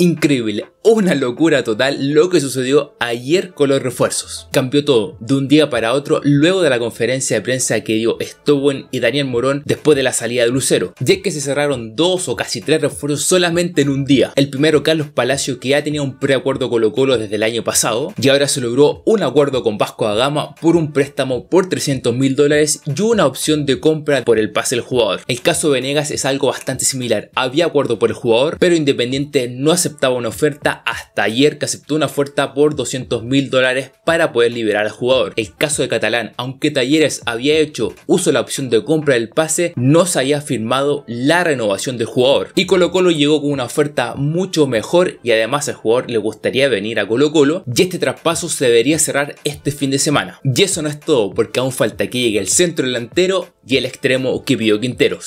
Increíble, una locura total lo que sucedió ayer con los refuerzos. Cambió todo, de un día para otro, luego de la conferencia de prensa que dio Stowen y Daniel Morón después de la salida de Lucero, ya que se cerraron dos o casi tres refuerzos solamente en un día. El primero Carlos Palacio que ya tenía un preacuerdo con Colo Colo desde el año pasado y ahora se logró un acuerdo con Vasco da Gama por un préstamo por 300 mil dólares y una opción de compra por el pase del jugador. El caso Venegas es algo bastante similar, había acuerdo por el jugador, pero Independiente no hace aceptaba una oferta hasta ayer que aceptó una oferta por 200 mil dólares para poder liberar al jugador. El caso de Catalán, aunque Talleres había hecho uso de la opción de compra del pase, no se había firmado la renovación del jugador. Y Colo Colo llegó con una oferta mucho mejor y además al jugador le gustaría venir a Colo Colo y este traspaso se debería cerrar este fin de semana. Y eso no es todo porque aún falta que llegue el centro delantero y el extremo que pidió Quinteros.